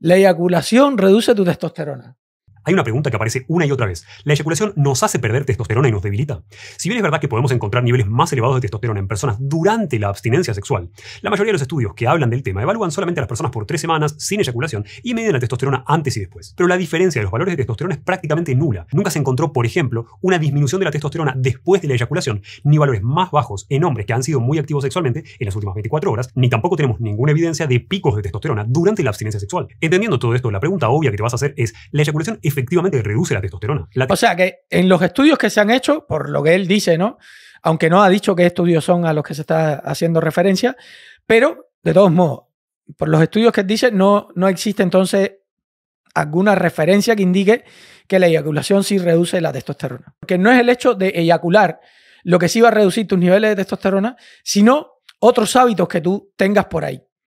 La eyaculación reduce tu testosterona. Hay una pregunta que aparece una y otra vez. ¿La eyaculación nos hace perder testosterona y nos debilita? Si bien es verdad que podemos encontrar niveles más elevados de testosterona en personas durante la abstinencia sexual, la mayoría de los estudios que hablan del tema evalúan solamente a las personas por tres semanas sin eyaculación y miden la testosterona antes y después. Pero la diferencia de los valores de testosterona es prácticamente nula. Nunca se encontró, por ejemplo, una disminución de la testosterona después de la eyaculación, ni valores más bajos en hombres que han sido muy activos sexualmente en las últimas 24 horas, ni tampoco tenemos ninguna evidencia de picos de testosterona durante la abstinencia sexual. Entendiendo todo esto, la pregunta obvia que te vas a hacer es, ¿la eyaculación es efectivamente reduce la testosterona. o sea que en los estudios que se han hecho, por lo que él dice, ¿no? Aunque no ha dicho qué estudios son a los que se está haciendo referencia, pero de todos modos, por los estudios que él dice, no, no existe entonces alguna referencia que indique que la eyaculación sí reduce la testosterona. Porque no es el hecho de eyacular lo que sí va a reducir tus niveles de testosterona, sino otros hábitos que tú tengas por ahí.